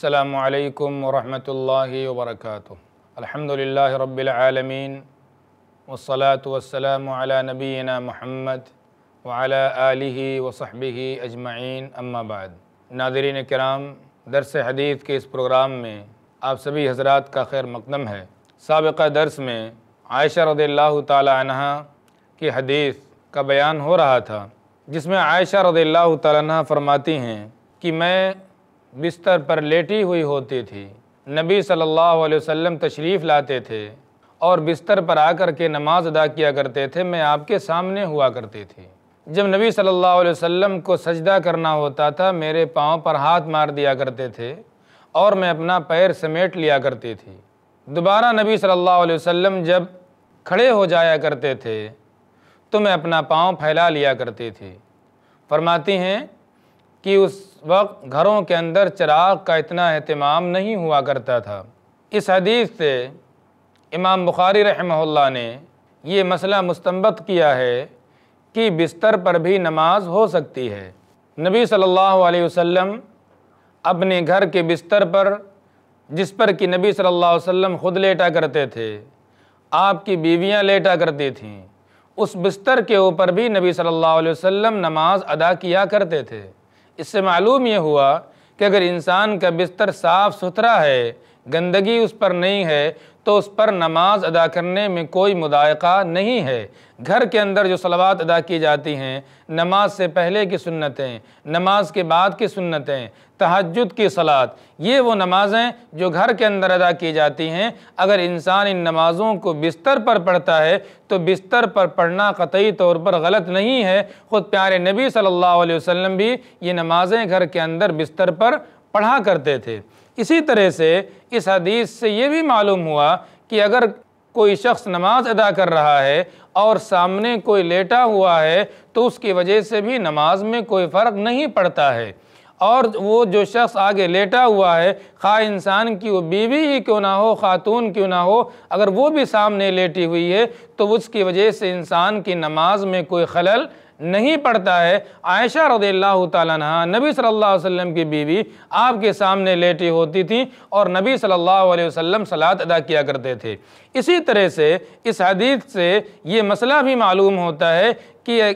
السلام علیکم ورحمۃ اللہ وبرکاتہ الحمد للہ رب العالمین والصلاة والسلام على نبینا محمد وعلى آلہ وصحبہ اجمعین اما بعد ناظرین کرام درس حدیث کے اس پروگرام میں آپ سبھی حضرات کا خیر مقدم ہے سابقہ درس میں عائشہ رضی اللہ تعالی عنہ کی حدیث کا بیان ہو رہا تھا جس میں عائشہ رضی اللہ تعالی عنہ فرماتی ہیں کہ میں بستر پر لیٹی ہوئی ہوتی تھی نبی صلی اللہ علیہ وسلم تشریف لاتے تھے اور بستر پر آ کر کے نماز ادا کیا کرتے تھے میں آپ کے سامنے ہوا کرتی تھی جب نبی صلی اللہ علیہ وسلم کو سجدہ کرنا ہوتا تھا میرے پاؤں پر ہاتھ مار دیا کرتے تھے اور میں اپنا پیر سمیٹ لیا کرتی تھی دوبارہ نبی صلی اللہ علیہ وسلم جب کھڑے ہو جایا کرتے تھے تو میں اپنا پاؤں پھیلا لیا کرتی تھی فرماتی ہیں کہ اس وقت گھروں کے اندر چراغ کا اتنا اہتمام نہیں ہوا کرتا تھا اس حدیث سے امام بخاری رحمہ اللہ نے یہ مسئلہ مستمت کیا ہے کہ بستر پر بھی نماز ہو سکتی ہے نبی صلی اللہ علیہ وسلم اپنے گھر کے بستر پر جس پر کہ نبی صلی اللہ علیہ وسلم خود لیٹا کرتے تھے آپ کی بیویاں لیٹا کرتی تھیں اس بستر کے اوپر بھی نبی صلی اللہ علیہ وسلم نماز ادا کیا کرتے تھے اس سے معلوم یہ ہوا کہ اگر انسان کا بستر صاف ستھرا ہے گندگی اس پر نہیں ہے تو اس پر نماز ادا کرنے میں کوئی مدائقہ نہیں ہے گھر کے اندر جو صلوات ادا کی جاتی ہیں نماز سے پہلے کی سنتیں نماز کے بعد کی سنتیں تحجد کی صلاة یہ وہ نمازیں جو گھر کے اندر ادا کی جاتی ہیں اگر انسان ان نمازوں کو بستر پر پڑھتا ہے تو بستر پر پڑھنا قطعی طور پر غلط نہیں ہے خود پیارے نبی صلی اللہ علیہ وسلم بھی یہ نمازیں گھر کے اندر بستر پر پڑھا کرتے تھے اسی طرح سے اس حدیث سے یہ بھی معلوم ہوا کہ اگر کوئی شخص نماز ادا کر رہا ہے اور سامنے کوئی لیٹا ہوا ہے تو اس کی وجہ سے بھی نماز میں کوئی فرق نہیں پڑتا ہے اور وہ جو شخص آگے لیٹا ہوا ہے خواہ انسان کی وہ بیوی ہی کیوں نہ ہو خاتون کیوں نہ ہو اگر وہ بھی سامنے لیٹی ہوئی ہے تو اس کی وجہ سے انسان کی نماز میں کوئی خلل نہیں پڑتا ہے عائشہ رضی اللہ تعالیٰ نبی صلی اللہ علیہ وسلم کی بیوی آپ کے سامنے لیٹی ہوتی تھیں اور نبی صلی اللہ علیہ وسلم صلات ادا کیا کرتے تھے اسی طرح سے اس حدیث سے یہ مسئلہ بھی معلوم ہوتا ہے کہ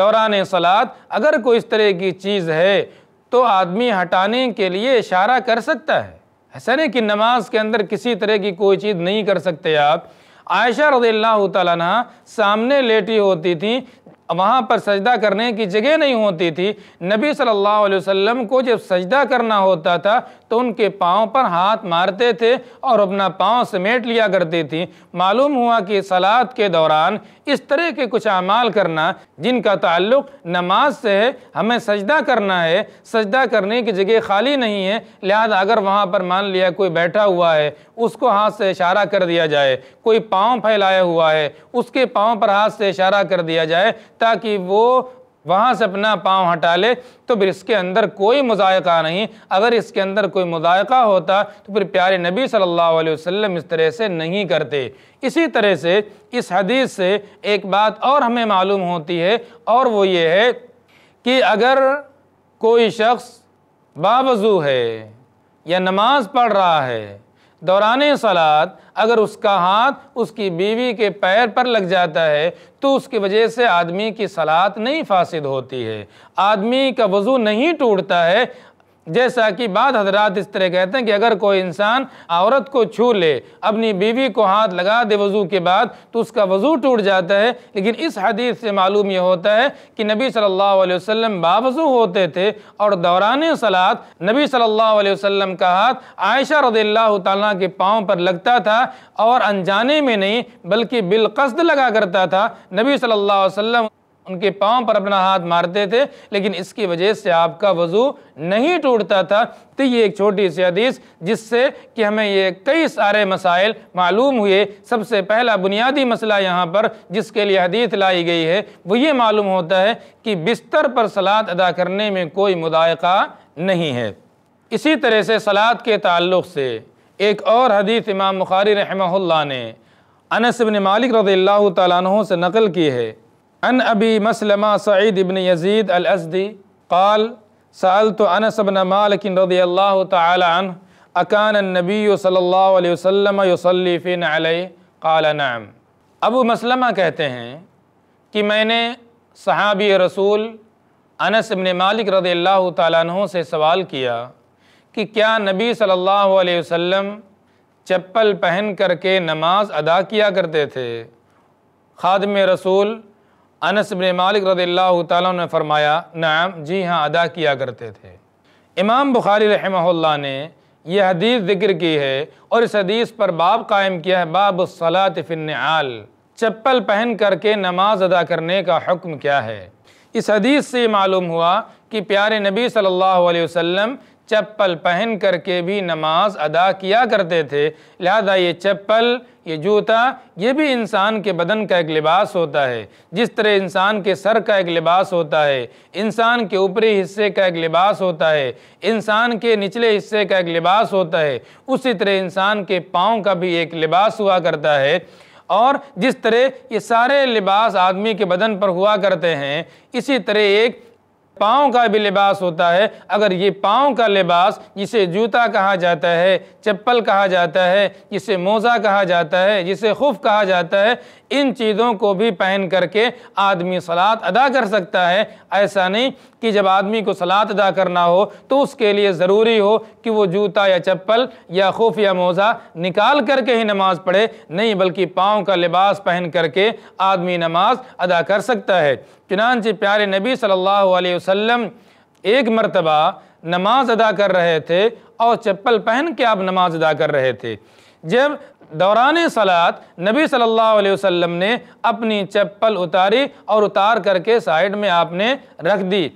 دوران صلات اگر کوئی اس طرح کی چیز ہے تو آدمی ہٹانے کے لیے اشارہ کر سکتا ہے ایسا نہیں کہ نماز کے اندر کسی طرح کی کوئی چیز نہیں کر سکتے آپ عائشہ رضی اللہ تعالیٰ سامنے لیٹی ہوتی تھیں وہاں پر سجدہ کرنے کی جگہ نہیں ہوتی تھی نبی صلی اللہ علیہ وسلم کو جب سجدہ کرنا ہوتا تھا تو ان کے پاؤں پر ہاتھ مارتے تھے اور اپنا پاؤں سمیٹ لیا کرتی تھے معلوم ہوا کہ صلات کے دوران اس طرح کے کچھ اعمال کرنا جن کا تعلق نماز سے ہے ہمیں سجدہ کرنا ہے سجدہ کرنے کی جگہ خالی نہیں ہے لہذا اگر وہاں پر مان لیا کوئی بیٹھا ہوا ہے اس کو ہاتھ سے اشارہ کر دیا جائے کوئی پاؤں پھیلایا ہوا ہے اس کے پاؤں پر ہاتھ سے اشارہ کر دیا جائے تاکہ وہ وہاں سے اپنا پاؤں ہٹا لے تو پھر اس کے اندر کوئی مذائقہ نہیں اگر اس کے اندر کوئی مذائقہ ہوتا تو پھر پیارے نبی صلی اللہ علیہ وسلم اس طرح سے نہیں کرتے اسی طرح سے اس حدیث سے ایک بات اور ہمیں معلوم ہوتی ہے اور وہ یہ ہے کہ اگر کوئی شخص باوضو ہے یا نماز پڑھ رہا ہے دوران سلاد اگر اس کا ہاتھ اس کی بیوی کے پیر پر لگ جاتا ہے تو اس کی وجہ سے آدمی کی سلاد نہیں فاسد ہوتی ہے آدمی کا وضو نہیں ٹوٹتا ہے جیسا کہ بعد حضرات اس طرح کہتے ہیں کہ اگر کوئی انسان عورت کو چھو لے اپنی بیوی کو ہاتھ لگا دے وضو کے بعد تو اس کا وضو ٹوٹ جاتا ہے لیکن اس حدیث سے معلوم یہ ہوتا ہے کہ نبی صلی اللہ علیہ وسلم باوضو ہوتے تھے اور دوران صلاد نبی صلی اللہ علیہ وسلم کا ہاتھ عائشہ رضی اللہ تعالیٰ کے پاؤں پر لگتا تھا اور انجانے میں نہیں بلکہ بالقصد لگا کرتا تھا نبی صلی اللہ علیہ وسلم ان کے پاؤں پر اپنا ہاتھ مارتے تھے لیکن اس کی وجہ سے آپ کا وضو نہیں ٹوٹتا تھا تو یہ ایک چھوٹی سی حدیث جس سے کہ ہمیں یہ کئی سارے مسائل معلوم ہوئے سب سے پہلا بنیادی مسئلہ یہاں پر جس کے لیے حدیث لائی گئی ہے وہ یہ معلوم ہوتا ہے کہ بستر پر سلاد ادا کرنے میں کوئی مدائقہ نہیں ہے اسی طرح سے سلاد کے تعلق سے ایک اور حدیث امام مخاری رحمہ اللہ نے انس بن مالک رضی اللہ تعالیٰ عنہ سے نقل کی ہے ان ابی مسلمہ سعید ابن یزید الازدی قال سألت انس بن مالک رضی اللہ تعالی عنہ اکان النبی صلی اللہ علیہ وسلم فین علی علیہ نعم ابو مسلمہ کہتے ہیں کہ میں نے صحابی رسول انس بن مالک رضی اللہ عنہ سے سوال کیا کہ کیا نبی صلی اللہ علیہ وسلم چپل پہن کر کے نماز ادا کیا کرتے تھے خادم رسول انس بن مالک رضی اللہ تعالیٰ نے فرمایا نعم جی ہاں ادا کیا کرتے تھے امام بخاری رحمہ اللہ نے یہ حدیث ذکر کی ہے اور اس حدیث پر باب قائم کیا ہے باب الصلاة فی النعال چپل پہن کر کے نماز ادا کرنے کا حکم کیا ہے اس حدیث سے معلوم ہوا کہ پیارے نبی صلی اللہ علیہ وسلم چپل پہن کر کے بھی نماز ادا کیا کرتے تھے لہذا یہ چپل یہ جوتا یہ بھی انسان کے بدن کا ایک لباس ہوتا ہے جس طرح انسان کے سر کا ایک لباس ہوتا ہے انسان کے اوپری حصے کا ایک لباس ہوتا ہے انسان کے نچلے حصے کا ایک لباس ہوتا ہے اسی طرح انسان کے پاؤں کا بھی ایک لباس ہوا کرتا ہے اور جس طرح یہ سارے لباس آدمی کے بدن پر ہوا کرتے ہیں اسی طرح ایک پاؤں کا بھی لباس ہوتا ہے اگر یہ پاؤں کا لباس جسے جوتا کہا جاتا ہے چپل کہا جاتا ہے جسے موزہ کہا جاتا ہے جسے خف کہا جاتا ہے ان چیزوں کو بھی پہن کر کے آدمی صلات ادا کر سکتا ہے ایسا نہیں کہ جب آدمی کو صلات ادا کرنا ہو تو اس کے لیے ضروری ہو کہ وہ جوتا یا چپل یا خوف یا موزہ نکال کر کے ہی نماز پڑھے نہیں بلکہ پاؤں کا لباس پہن کر کے آدمی نماز ادا کر سکتا ہے چنانچہ پیارے نبی صلی اللہ علیہ وسلم ایک مرتبہ نماز ادا کر رہے تھے اور چپل پہن کے آپ نماز ادا کر رہے تھے جب دوران سلاد نبی صلی اللہ علیہ وسلم نے اپنی چپل اتاری اور اتار کر کے سائیڈ میں آپ نے رکھ دی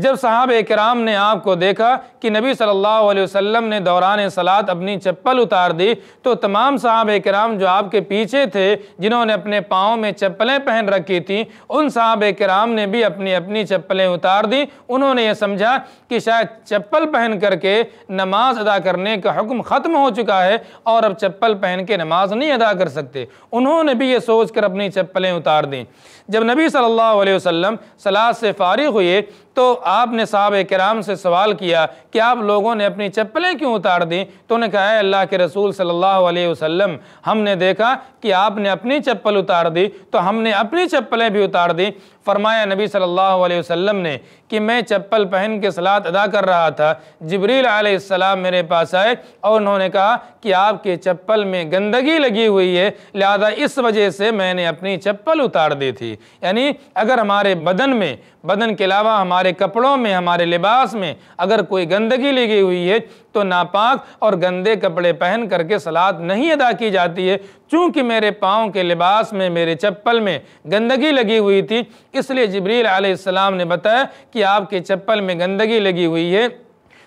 جب صحابہ کرام نے آپ کو دیکھا کہ نبی صلی اللہ علیہ وسلم نے دوران سلاد اپنی چپل اتار دی تو تمام صحابہ کرام جو آپ کے پیچھے تھے جنہوں نے اپنے پاؤں میں چپلیں پہن رکھی تھیں ان صحابہ کرام نے بھی اپنی اپنی چپلیں اتار دی انہوں نے یہ سمجھا کہ شاید چپل پہن کر کے نماز ادا کرنے کا حکم ختم ہو چکا ہے اور اب چپل پہن کے نماز نہیں ادا کر سکتے انہوں نے بھی یہ سوچ کر اپنی چپلیں اتار دیں جب نبی صلی اللہ علیہ وسلم سلاد سے فارغ ہوئے تو آپ نے صحابہ کرام سے سوال کیا کہ آپ لوگوں نے اپنی چپلیں کیوں اتار دیں تو نے کہا اللہ کے رسول صلی اللہ علیہ وسلم ہم نے دیکھا کہ آپ نے اپنی چپل اتار دی تو ہم نے اپنی چپلیں بھی اتار دی فرمایا نبی صلی اللہ علیہ وسلم نے کہ میں چپل پہن کے سلاد ادا کر رہا تھا جبریل علیہ السلام میرے پاس آئے اور انہوں نے کہا کہ آپ کے چپل میں گندگی لگی ہوئی ہے لہذا اس وجہ سے میں نے اپنی چپل اتار دی تھی یعنی اگر ہمارے بدن میں بدن کے علاوہ ہمارے کپڑوں میں ہمارے لباس میں اگر کوئی گندگی لگی ہوئی ہے تو ناپاک اور گندے کپڑے پہن کر کے سلاد نہیں ادا کی جاتی ہے چونکہ میرے پاؤں کے لباس میں میرے چپل میں گندگی لگی ہوئی تھی اس لیے جبریل علیہ السلام نے بتایا کہ آپ کے چپل میں گندگی لگی ہوئی ہے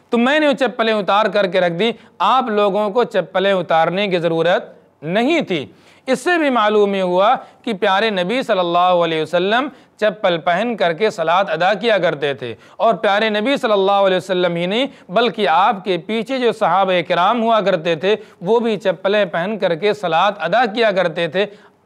تو میں نے وہ چپلیں اتار کر کے رکھ دی آپ لوگوں کو چپلیں اتارنے کی ضرورت نہیں تھی اس سے بھی معلوم ہی ہوا کہ پیارے نبی صلی اللہ علیہ وسلم چپل پہن کر کے صلات ادا کیا کرتے تھے اور پیارے نبی صلی اللہ علیہ وسلم ہی نہیں بلکہ آپ کے پیچھے جو صحابہ کرام ہوا کرتے تھے وہ بھی چپلیں پہن کر کے صلات ادا کیا کرتے تھے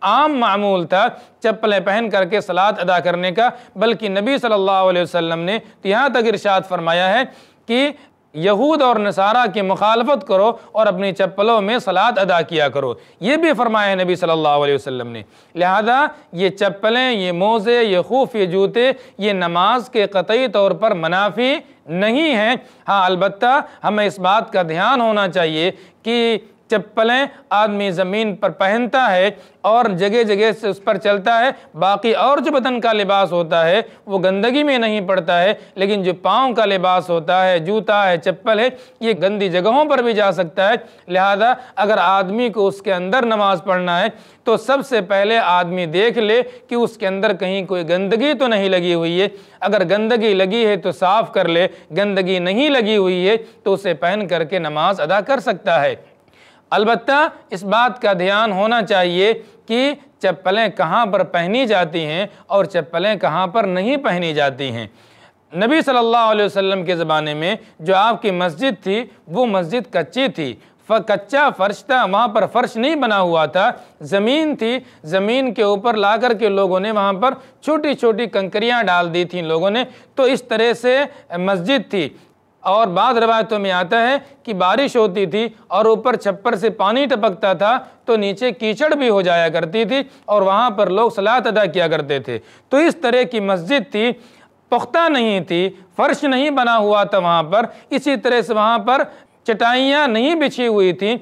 عام معمول تھا چپلیں پہن کر کے صلات ادا کرنے کا بلکہ نبی صلی اللہ علیہ وسلم نے یہاں تک ارشاد فرمایا ہے کہ یہود اور نصارہ کی مخالفت کرو اور اپنی چپلوں میں صلات ادا کیا کرو یہ بھی فرمایا ہے نبی صلی اللہ علیہ وسلم نے لہذا یہ چپلیں یہ موزے یہ خوف یہ جوتے یہ نماز کے قطعی طور پر منافی نہیں ہیں ہاں البتہ ہمیں اس بات کا دھیان ہونا چاہیے کہ چپلیں آدمی زمین پر پہنتا ہے اور جگہ جگہ سے اس پر چلتا ہے باقی اور جو بدن کا لباس ہوتا ہے وہ گندگی میں نہیں پڑتا ہے لیکن جو پاؤں کا لباس ہوتا ہے جوتا ہے چپل ہے یہ گندی جگہوں پر بھی جا سکتا ہے لہذا اگر آدمی کو اس کے اندر نماز پڑھنا ہے تو سب سے پہلے آدمی دیکھ لے کہ اس کے اندر کہیں کوئی گندگی تو نہیں لگی ہوئی ہے اگر گندگی لگی ہے تو صاف کر لے گندگی نہیں لگی ہوئی ہے تو اسے پہن کر کے نماز ادا کر سکتا ہے البتہ اس بات کا دھیان ہونا چاہیے کہ چپلیں کہاں پر پہنی جاتی ہیں اور چپلیں کہاں پر نہیں پہنی جاتی ہیں نبی صلی اللہ علیہ وسلم کے زمانے میں جو آپ کی مسجد تھی وہ مسجد کچی تھی کچا فرش تھا وہاں پر فرش نہیں بنا ہوا تھا زمین تھی زمین کے اوپر لا کر کے لوگوں نے وہاں پر چھوٹی چھوٹی کنکریاں ڈال دی تھیں لوگوں نے تو اس طرح سے مسجد تھی اور بعض روایتوں میں آتا ہے کہ بارش ہوتی تھی اور اوپر چھپر سے پانی ٹپکتا تھا تو نیچے کیچڑ بھی ہو جایا کرتی تھی اور وہاں پر لوگ سلاد ادا کیا کرتے تھے تو اس طرح کی مسجد تھی پختہ نہیں تھی فرش نہیں بنا ہوا تھا وہاں پر اسی طرح سے وہاں پر چٹائیاں نہیں بچھی ہوئی تھیں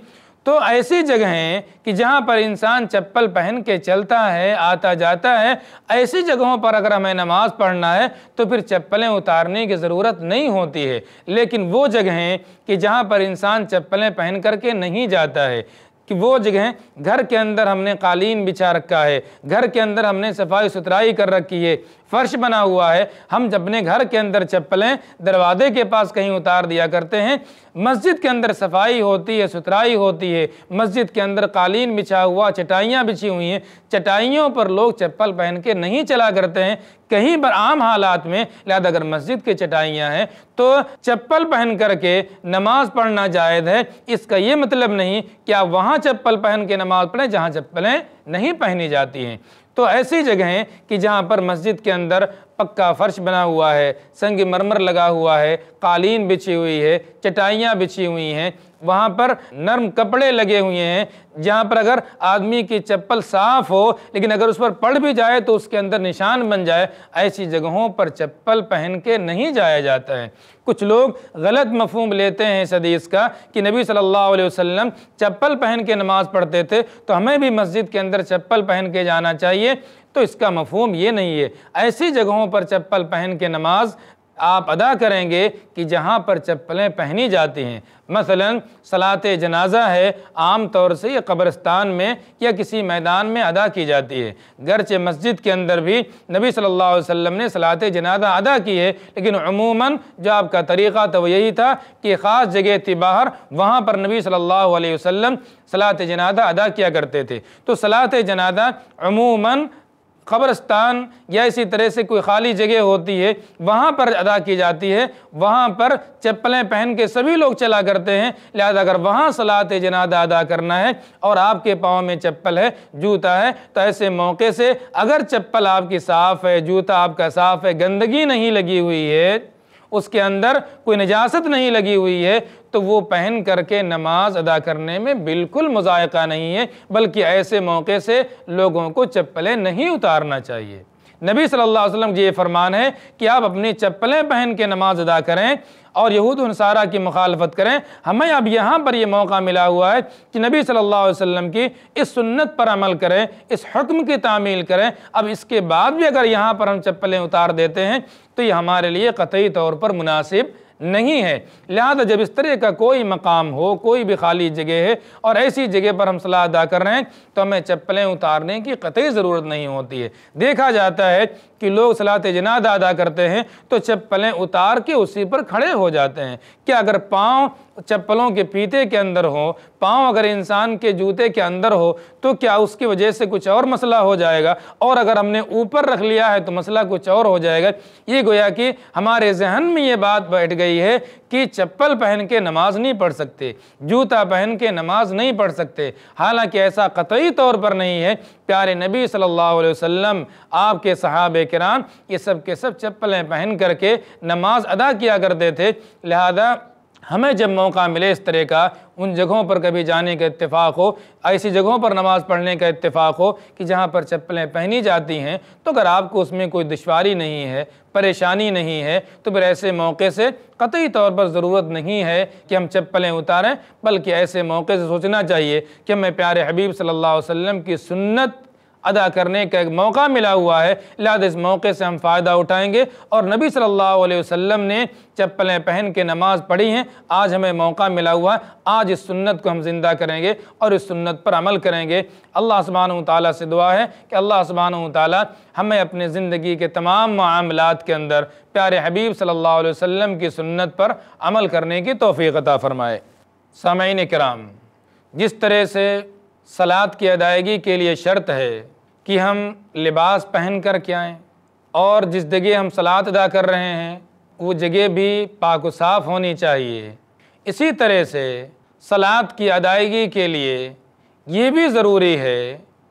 تو ایسی جگہیں کہ جہاں پر انسان چپل پہن کے چلتا ہے آتا جاتا ہے ایسی جگہوں پر اگر ہمیں نماز پڑھنا ہے تو پھر چپلیں اتارنے کی ضرورت نہیں ہوتی ہے لیکن وہ جگہیں کہ جہاں پر انسان چپلیں پہن کر کے نہیں جاتا ہے کہ وہ جگہیں گھر کے اندر ہم نے قالین بچھا رکھا ہے گھر کے اندر ہم نے صفائی ستھرائی کر رکھی ہے فرش بنا ہوا ہے ہم جب اپنے گھر کے اندر چپلیں دروازے کے پاس کہیں اتار دیا کرتے ہیں مسجد کے اندر صفائی ہوتی ہے ستھرائی ہوتی ہے مسجد کے اندر قالین بچھا ہوا چٹائیاں بچھی ہوئی ہیں چٹائیوں پر لوگ چپل پہن کے نہیں چلا کرتے ہیں کہیں پر عام حالات میں لہذا اگر مسجد کے چٹائیاں ہیں تو چپل پہن کر کے نماز پڑھنا جائز ہے اس کا یہ مطلب نہیں کہ آپ وہاں چپل پہن کے نماز پڑھیں جہاں چپلیں نہیں پہنی جاتی ہیں تو ایسی جگہیں کہ جہاں پر مسجد کے اندر پکا فرش بنا ہوا ہے سنگ مرمر لگا ہوا ہے قالین بچھی ہوئی ہے چٹائیاں بچھی ہوئی ہیں وہاں پر نرم کپڑے لگے ہوئے ہیں جہاں پر اگر آدمی کی چپل صاف ہو لیکن اگر اس پر پڑ بھی جائے تو اس کے اندر نشان بن جائے ایسی جگہوں پر چپل پہن کے نہیں جایا جاتا ہے کچھ لوگ غلط مفہوم لیتے ہیں اس حدیث کا کہ نبی صلی اللہ علیہ وسلم چپل پہن کے نماز پڑھتے تھے تو ہمیں بھی مسجد کے اندر چپل پہن کے جانا چاہیے تو اس کا مفہوم یہ نہیں ہے ایسی جگہوں پر چپل پہن کے نماز آپ ادا کریں گے کہ جہاں پر چپلیں پہنی جاتی ہیں مثلا صلاة جنازہ ہے عام طور سے یہ قبرستان میں یا کسی میدان میں ادا کی جاتی ہے گرچہ مسجد کے اندر بھی نبی صلی اللہ علیہ وسلم نے صلاة جنازہ ادا کی ہے لیکن عموماً جو آپ کا طریقہ تھا وہ یہی تھا کہ خاص جگہ تھی باہر وہاں پر نبی صلی اللہ علیہ وسلم صلاة جنازہ ادا کیا کرتے تھے تو صلاة جنازہ عموماً قبرستان یا اسی طرح سے کوئی خالی جگہ ہوتی ہے وہاں پر ادا کی جاتی ہے وہاں پر چپلیں پہن کے سبھی لوگ چلا کرتے ہیں لہذا اگر وہاں سلاد جنادہ ادا کرنا ہے اور آپ کے پاؤں میں چپل ہے جوتا ہے تو ایسے موقع سے اگر چپل آپ کی صاف ہے جوتا آپ کا صاف ہے گندگی نہیں لگی ہوئی ہے اس کے اندر کوئی نجاست نہیں لگی ہوئی ہے تو وہ پہن کر کے نماز ادا کرنے میں بالکل مذائقہ نہیں ہے بلکہ ایسے موقع سے لوگوں کو چپلیں نہیں اتارنا چاہیے نبی صلی اللہ علیہ وسلم کی یہ فرمان ہے کہ آپ اپنی چپلیں پہن کے نماز ادا کریں اور یہود انصارہ کی مخالفت کریں ہمیں اب یہاں پر یہ موقع ملا ہوا ہے کہ نبی صلی اللہ علیہ وسلم کی اس سنت پر عمل کریں اس حکم کی تعمیل کریں اب اس کے بعد بھی اگر یہاں پر ہم چپلیں اتار دیتے ہیں تو یہ ہمارے لیے قطعی طور پر مناسب نہیں ہے لہذا جب اس طرح کا کوئی مقام ہو کوئی بھی خالی جگہ ہے اور ایسی جگہ پر ہم صلاح ادا کر رہے ہیں تو ہمیں چپلیں اتارنے کی قطعی ضرورت نہیں ہوتی ہے دیکھا جاتا ہے کہ لوگ صلاة جنادہ ادا کرتے ہیں تو چپلیں اتار کے اسی پر کھڑے ہو جاتے ہیں کہ اگر پاؤں چپلوں کے پیتے کے اندر ہو پاؤں اگر انسان کے جوتے کے اندر ہو تو کیا اس کی وجہ سے کچھ اور مسئلہ ہو جائے گا اور اگر ہم نے اوپر رکھ لیا ہے تو مسئلہ کچھ اور ہو جائے گا یہ گویا کہ ہمارے ذہن میں یہ بات بیٹھ گئی ہے کہ چپل پہن کے نماز نہیں پڑھ سکتے جوتا پہن کے نماز نہیں پڑھ سکتے حالانکہ ایسا قطعی طور پر نہیں ہے پیارے نبی صلی اللہ علیہ وسلم آپ کے صحابہ کرام یہ سب کے سب چپلیں پہن کر کے نماز ادا کیا کرتے تھے لہذا ہمیں جب موقع ملے اس طرح کا ان جگہوں پر کبھی جانے کا اتفاق ہو ایسی جگہوں پر نماز پڑھنے کا اتفاق ہو کہ جہاں پر چپلیں پہنی جاتی ہیں تو اگر آپ کو اس میں کوئی دشواری نہیں ہے پریشانی نہیں ہے تو پھر ایسے موقع سے قطعی طور پر ضرورت نہیں ہے کہ ہم چپلیں اتاریں بلکہ ایسے موقع سے سوچنا چاہیے کہ ہمیں پیارے حبیب صلی اللہ علیہ وسلم کی سنت ادا کرنے کا ایک موقع ملا ہوا ہے لہٰذا اس موقع سے ہم فائدہ اٹھائیں گے اور نبی صلی اللہ علیہ وسلم نے چپلیں پہن کے نماز پڑھی ہیں آج ہمیں موقع ملا ہوا ہے آج اس سنت کو ہم زندہ کریں گے اور اس سنت پر عمل کریں گے اللہ سبحانہ و تعالیٰ سے دعا ہے کہ اللہ سبحانہ وتعالی ہمیں اپنے زندگی کے تمام معاملات کے اندر پیارے حبیب صلی اللہ علیہ وسلم کی سنت پر عمل کرنے کی توفیق عطا فرمائے سامعین کرام جس طرح سے سلاد کی ادائیگی کے لیے شرط ہے کہ ہم لباس پہن کر کے آئیں اور جس جگہ ہم سلاد ادا کر رہے ہیں وہ جگہ بھی پاک و صاف ہونی چاہیے اسی طرح سے سلاد کی ادائیگی کے لیے یہ بھی ضروری ہے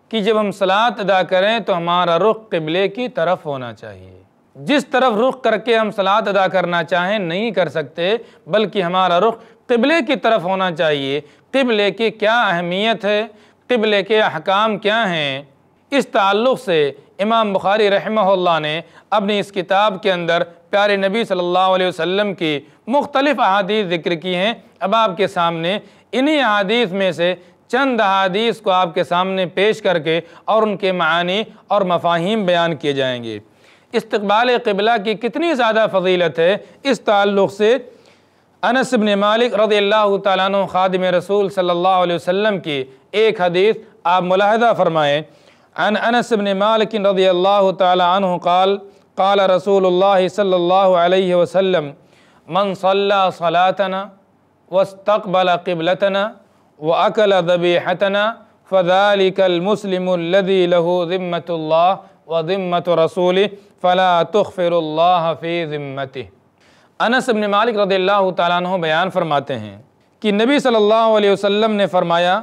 کہ جب ہم سلاد ادا کریں تو ہمارا رخ قبلے کی طرف ہونا چاہیے جس طرف رخ کر کے ہم سلاد ادا کرنا چاہیں نہیں کر سکتے بلکہ ہمارا رخ قبلے کی طرف ہونا چاہیے قبلے کی کیا اہمیت ہے قبلے کے احکام کیا ہیں اس تعلق سے امام بخاری رحمہ اللہ نے اپنی اس کتاب کے اندر پیارے نبی صلی اللہ علیہ وسلم کی مختلف احادیث ذکر کی ہیں اب آپ کے سامنے انہی احادیث میں سے چند احادیث کو آپ کے سامنے پیش کر کے اور ان کے معانی اور مفاہیم بیان کیے جائیں گے استقبال قبلہ کی کتنی زیادہ فضیلت ہے اس تعلق سے انس بن مالک رضی اللہ تعالیٰ عنہ خادم رسول صلی اللہ علیہ وسلم کی ایک حدیث آپ ملاحظہ فرمائیں عن انس بن مالک رضی اللہ تعالی عنہ قال قال رسول اللہ صلی اللہ علیہ وسلم من صلى صلاتنا واستقبل قبلتنا واكل ذبيحتنا فذلك المسلم الذي لہو ذمت اللہ و رسوله فلا رسول الله في اللہ انس بن مالک رضی اللہ تعالیٰ بیان فرماتے ہیں کہ نبی صلی اللہ علیہ وسلم نے فرمایا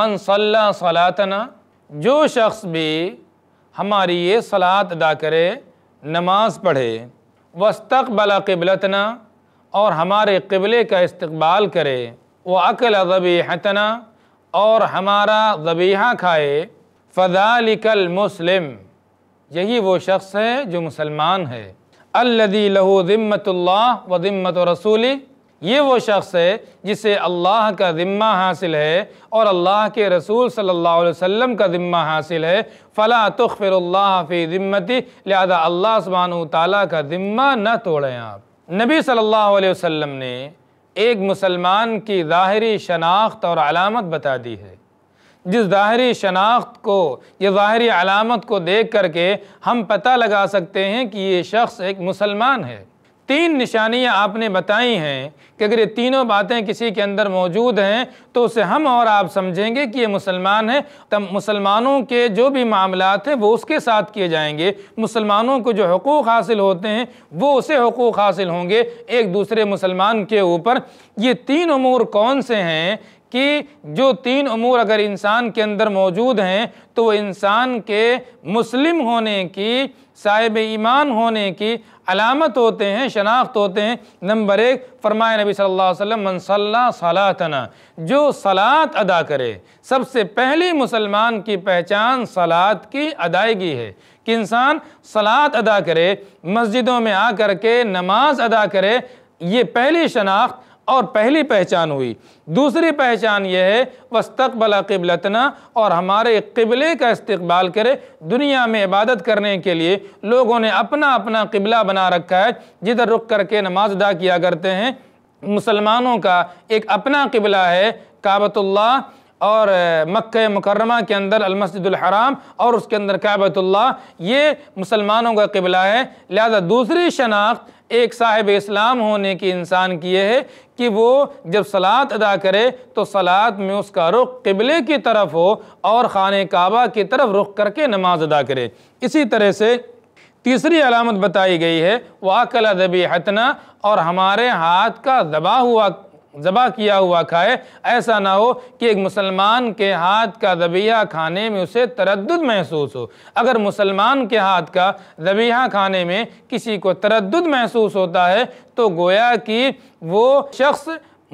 من صلی صلاتنا جو شخص بھی ہماری یہ صلات ادا کرے نماز پڑھے وستقبل قبلتنا اور ہمارے قبلے کا استقبال کرے وہ عقل اور ہمارا ذبیحہ کھائے فَذَلِكَ المسلم یہی وہ شخص ہے جو مسلمان ہے الَّذِي لَهُ ذمت اللہ و ذمت رسولی یہ وہ شخص ہے جسے اللہ کا ذمہ حاصل ہے اور اللہ کے رسول صلی اللہ علیہ وسلم کا ذمہ حاصل ہے فلا تخفر اللہ فی ذمتی لہذا اللہ سبحانہ تعالیٰ کا ذمہ نہ توڑیں آپ نبی صلی اللہ علیہ وسلم نے ایک مسلمان کی ظاہری شناخت اور علامت بتا دی ہے جس ظاہری شناخت کو یہ ظاہری علامت کو دیکھ کر کے ہم پتہ لگا سکتے ہیں کہ یہ شخص ایک مسلمان ہے تین نشانیاں آپ نے بتائی ہیں کہ اگر یہ تینوں باتیں کسی کے اندر موجود ہیں تو اسے ہم اور آپ سمجھیں گے کہ یہ مسلمان ہیں تب مسلمانوں کے جو بھی معاملات ہیں وہ اس کے ساتھ کیے جائیں گے مسلمانوں کو جو حقوق حاصل ہوتے ہیں وہ اسے حقوق حاصل ہوں گے ایک دوسرے مسلمان کے اوپر یہ تین امور کون سے ہیں کہ جو تین امور اگر انسان کے اندر موجود ہیں تو وہ انسان کے مسلم ہونے کی صاحب ایمان ہونے کی علامت ہوتے ہیں شناخت ہوتے ہیں نمبر ایک فرمائے نبی صلی اللہ علیہ وسلم من صلہ صلاتنا جو صلات ادا کرے سب سے پہلی مسلمان کی پہچان صلات کی ادائیگی ہے کہ انسان صلات ادا کرے مسجدوں میں آ کر کے نماز ادا کرے یہ پہلی شناخت اور پہلی پہچان ہوئی دوسری پہچان یہ ہے وستقبل قبلتنا اور ہمارے قبلے کا استقبال کرے دنیا میں عبادت کرنے کے لیے لوگوں نے اپنا اپنا قبلہ بنا رکھا ہے جدھر رک کر کے نماز ادا کیا کرتے ہیں مسلمانوں کا ایک اپنا قبلہ ہے کعبۃ اللہ اور مکہ مکرمہ کے اندر المسجد الحرام اور اس کے اندر قعبت اللہ یہ مسلمانوں کا قبلہ ہے لہذا دوسری شناخت ایک صاحب اسلام ہونے کی انسان کی یہ ہے کہ وہ جب صلات ادا کرے تو صلات میں اس کا رخ قبلے کی طرف ہو اور خانہ کعبہ کی طرف رخ کر کے نماز ادا کرے اسی طرح سے تیسری علامت بتائی گئی ہے واقع دبی اور ہمارے ہاتھ کا دبا ہوا ذبح کیا ہوا کھائے ایسا نہ ہو کہ ایک مسلمان کے ہاتھ کا ذبیہ کھانے میں اسے تردد محسوس ہو اگر مسلمان کے ہاتھ کا ذبیہ کھانے میں کسی کو تردد محسوس ہوتا ہے تو گویا کہ وہ شخص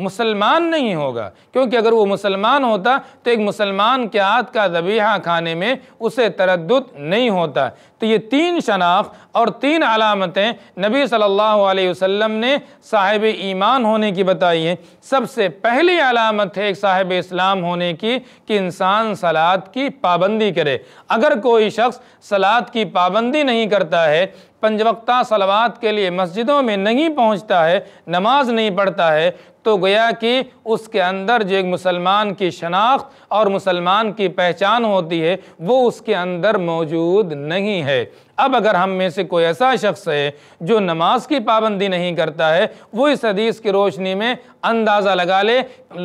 مسلمان نہیں ہوگا کیونکہ اگر وہ مسلمان ہوتا تو ایک مسلمان کے ہاتھ کا ذبیحہ کھانے میں اسے تردد نہیں ہوتا تو یہ تین شناخت اور تین علامتیں نبی صلی اللہ علیہ وسلم نے صاحب ایمان ہونے کی بتائی ہیں سب سے پہلی علامت ہے ایک صاحب اسلام ہونے کی کہ انسان صلات کی پابندی کرے اگر کوئی شخص صلات کی پابندی نہیں کرتا ہے پنج وقتہ صلوات کے لیے مسجدوں میں نہیں پہنچتا ہے نماز نہیں پڑھتا ہے تو گیا کہ اس کے اندر جو ایک مسلمان کی شناخت اور مسلمان کی پہچان ہوتی ہے وہ اس کے اندر موجود نہیں ہے ہے اب اگر ہم میں سے کوئی ایسا شخص ہے جو نماز کی پابندی نہیں کرتا ہے وہ اس حدیث کی روشنی میں اندازہ لگا لے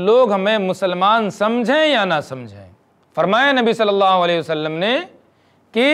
لوگ ہمیں مسلمان سمجھیں یا نہ سمجھیں فرمایا نبی صلی اللہ علیہ وسلم نے کہ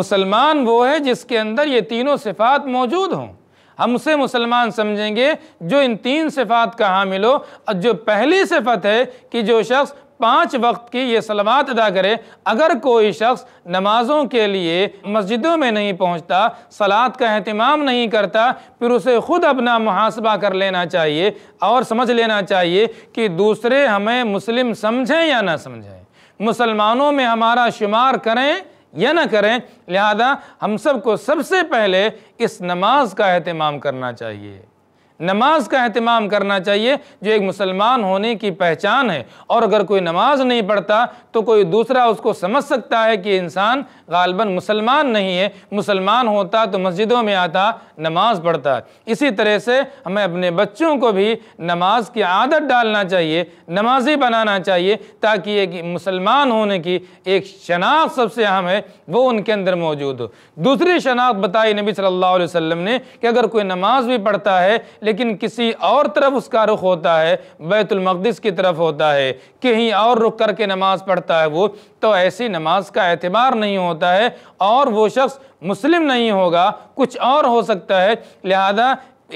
مسلمان وہ ہے جس کے اندر یہ تینوں صفات موجود ہوں ہم اسے مسلمان سمجھیں گے جو ان تین صفات کا حامل ہو جو پہلی صفت ہے کہ جو شخص پانچ وقت کی یہ سلوات ادا کرے اگر کوئی شخص نمازوں کے لیے مسجدوں میں نہیں پہنچتا سلات کا اہتمام نہیں کرتا پھر اسے خود اپنا محاسبہ کر لینا چاہیے اور سمجھ لینا چاہیے کہ دوسرے ہمیں مسلم سمجھیں یا نہ سمجھیں مسلمانوں میں ہمارا شمار کریں یا نہ کریں لہذا ہم سب کو سب سے پہلے اس نماز کا اہتمام کرنا چاہیے نماز کا اہتمام کرنا چاہیے جو ایک مسلمان ہونے کی پہچان ہے اور اگر کوئی نماز نہیں پڑھتا تو کوئی دوسرا اس کو سمجھ سکتا ہے کہ انسان غالباً مسلمان نہیں ہے مسلمان ہوتا تو مسجدوں میں آتا نماز پڑھتا اسی طرح سے ہمیں اپنے بچوں کو بھی نماز کی عادت ڈالنا چاہیے نمازی بنانا چاہیے تاکہ ایک مسلمان ہونے کی ایک شناخت سب سے اہم ہے وہ ان کے اندر موجود ہو دوسری شناخت بتائی نبی صلی اللہ علیہ وسلم نے کہ اگر کوئی نماز بھی پڑھتا ہے لیکن کسی اور طرف اس کا رخ ہوتا ہے بیت المقدس کی طرف ہوتا ہے کہیں اور رخ کر کے نماز پڑھتا ہے وہ تو ایسی نماز کا اعتبار نہیں ہوتا ہے اور وہ شخص مسلم نہیں ہوگا کچھ اور ہو سکتا ہے لہذا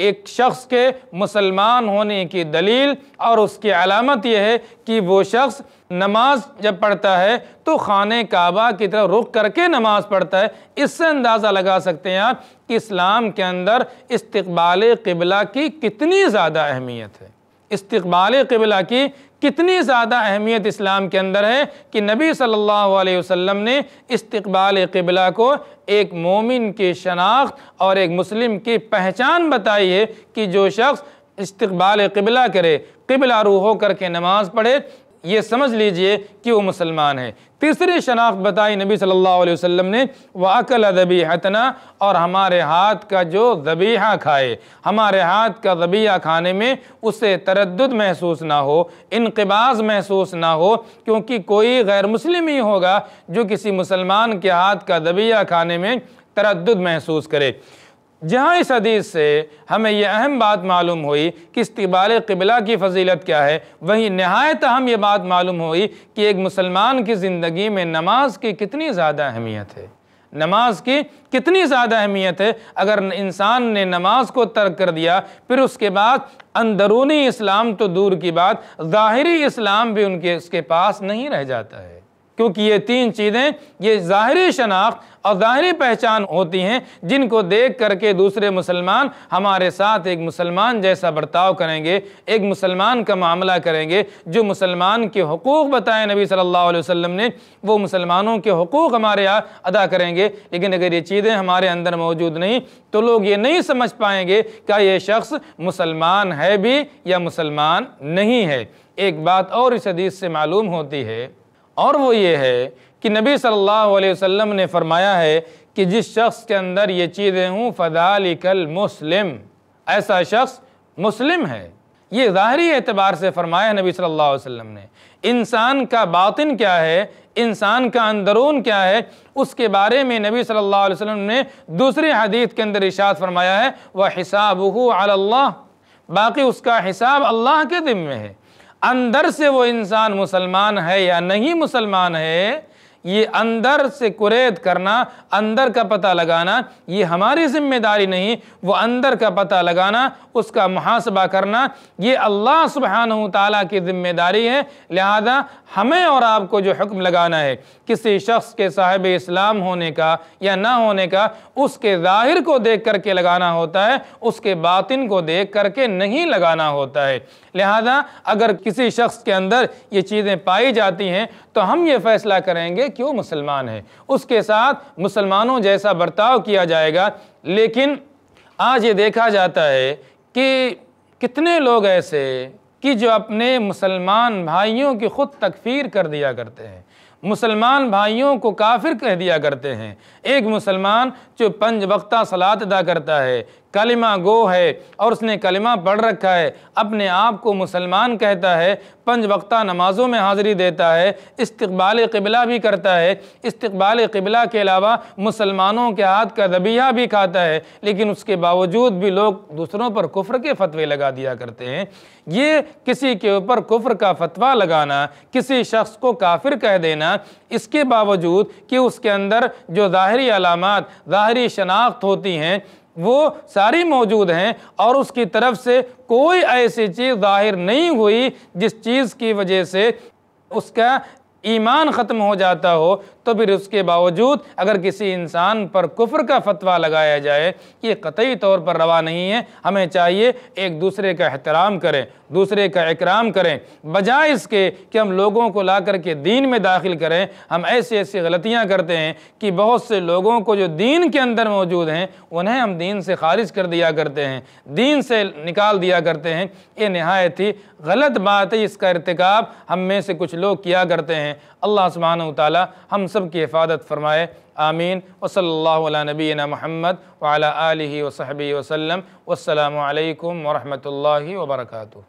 ایک شخص کے مسلمان ہونے کی دلیل اور اس کی علامت یہ ہے کہ وہ شخص نماز جب پڑھتا ہے تو خانہ کعبہ کی طرح رخ کر کے نماز پڑھتا ہے اس سے اندازہ لگا سکتے ہیں آپ کہ اسلام کے اندر استقبال قبلہ کی کتنی زیادہ اہمیت ہے استقبال قبلہ کی کتنی زیادہ اہمیت اسلام کے اندر ہے کہ نبی صلی اللہ علیہ وسلم نے استقبال قبلہ کو ایک مومن کی شناخت اور ایک مسلم کی پہچان بتائی ہے کہ جو شخص استقبال قبلہ کرے قبلہ روح ہو کر کے نماز پڑھے یہ سمجھ لیجئے کہ وہ مسلمان ہے تیسری شناخت بتائی نبی صلی اللہ علیہ وسلم نے وَأَكَلَ ذَبِيحَتْنَا اور ہمارے ہاتھ کا جو ذبیحہ کھائے ہمارے ہاتھ کا ذبیحہ کھانے میں اسے تردد محسوس نہ ہو انقباز محسوس نہ ہو کیونکہ کوئی غیر مسلم ہی ہوگا جو کسی مسلمان کے ہاتھ کا ذبیحہ کھانے میں تردد محسوس کرے جہاں اس حدیث سے ہمیں یہ اہم بات معلوم ہوئی کہ استقبال قبلہ کی فضیلت کیا ہے وہی نہایت ہم یہ بات معلوم ہوئی کہ ایک مسلمان کی زندگی میں نماز کی کتنی زیادہ اہمیت ہے نماز کی کتنی زیادہ اہمیت ہے اگر انسان نے نماز کو ترک کر دیا پھر اس کے بعد اندرونی اسلام تو دور کی بات ظاہری اسلام بھی ان کے اس کے پاس نہیں رہ جاتا ہے کیونکہ یہ تین چیزیں یہ ظاہری شناخت اور ظاہری پہچان ہوتی ہیں جن کو دیکھ کر کے دوسرے مسلمان ہمارے ساتھ ایک مسلمان جیسا برتاؤ کریں گے ایک مسلمان کا معاملہ کریں گے جو مسلمان کے حقوق بتائیں نبی صلی اللہ علیہ وسلم نے وہ مسلمانوں کے حقوق ہمارے یہاں ادا کریں گے لیکن اگر یہ چیزیں ہمارے اندر موجود نہیں تو لوگ یہ نہیں سمجھ پائیں گے کہ یہ شخص مسلمان ہے بھی یا مسلمان نہیں ہے ایک بات اور اس حدیث سے معلوم ہوتی ہے اور وہ یہ ہے کہ نبی صلی اللہ علیہ وسلم نے فرمایا ہے کہ جس شخص کے اندر یہ چیزیں ہوں فضا الْمُسْلِمْ ایسا شخص مسلم ہے یہ ظاہری اعتبار سے فرمایا ہے نبی صلی اللہ علیہ وسلم نے انسان کا باطن کیا ہے انسان کا اندرون کیا ہے اس کے بارے میں نبی صلی اللہ علیہ وسلم نے دوسری حدیث کے اندر ارشاد فرمایا ہے وہ حساب اللَّهِ باقی اس کا حساب اللہ کے ذمے ہے اندر سے وہ انسان مسلمان ہے یا نہیں مسلمان ہے یہ اندر سے قرید کرنا اندر کا پتہ لگانا یہ ہماری ذمہ داری نہیں وہ اندر کا پتہ لگانا اس کا محاسبہ کرنا یہ اللہ سبحانہ تعالیٰ کی ذمہ داری ہے لہذا ہمیں اور آپ کو جو حکم لگانا ہے کسی شخص کے صاحب اسلام ہونے کا یا نہ ہونے کا اس کے ظاہر کو دیکھ کر کے لگانا ہوتا ہے اس کے باطن کو دیکھ کر کے نہیں لگانا ہوتا ہے لہذا اگر کسی شخص کے اندر یہ چیزیں پائی جاتی ہیں تو ہم یہ فیصلہ کریں گے کہ وہ مسلمان ہے اس کے ساتھ مسلمانوں جیسا برتاؤ کیا جائے گا لیکن آج یہ دیکھا جاتا ہے کہ کتنے لوگ ایسے کہ جو اپنے مسلمان بھائیوں کی خود تکفیر کر دیا کرتے ہیں مسلمان بھائیوں کو کافر کہہ دیا کرتے ہیں ایک مسلمان جو پنج وقتہ صلات ادا کرتا ہے کلمہ گو ہے اور اس نے کلمہ پڑھ رکھا ہے اپنے آپ کو مسلمان کہتا ہے پنج وقتہ نمازوں میں حاضری دیتا ہے استقبال قبلہ بھی کرتا ہے استقبال قبلہ کے علاوہ مسلمانوں کے ہاتھ کا ذبیہ بھی کھاتا ہے لیکن اس کے باوجود بھی لوگ دوسروں پر کفر کے فتوے لگا دیا کرتے ہیں یہ کسی کے اوپر کفر کا فتویٰ لگانا کسی شخص کو کافر کہہ دینا اس کے باوجود کہ اس کے اندر جو ظاہری علامات ظاہری شناخت ہوتی ہیں وہ ساری موجود ہیں اور اس کی طرف سے کوئی ایسی چیز ظاہر نہیں ہوئی جس چیز کی وجہ سے اس کا ایمان ختم ہو جاتا ہو تو پھر اس کے باوجود اگر کسی انسان پر کفر کا فتویٰ لگایا جائے یہ قطعی طور پر روا نہیں ہے ہمیں چاہیے ایک دوسرے کا احترام کریں دوسرے کا اکرام کریں بجائے اس کے کہ ہم لوگوں کو لا کر کے دین میں داخل کریں ہم ایسی ایسی غلطیاں کرتے ہیں کہ بہت سے لوگوں کو جو دین کے اندر موجود ہیں انہیں ہم دین سے خارج کر دیا کرتے ہیں دین سے نکال دیا کرتے ہیں یہ نہایت ہی غلط بات ہے اس کا ارتکاب ہم میں سے کچھ لوگ کیا کرتے ہیں اللہ سبحانہ وتعالی ہم سب کی حفاظت فرمائے آمین وصل اللہ علیہ نبینا محمد وعلیٰ آلہ وصحبہ وسلم والسلام علیکم ورحمت اللہ وبرکاتہ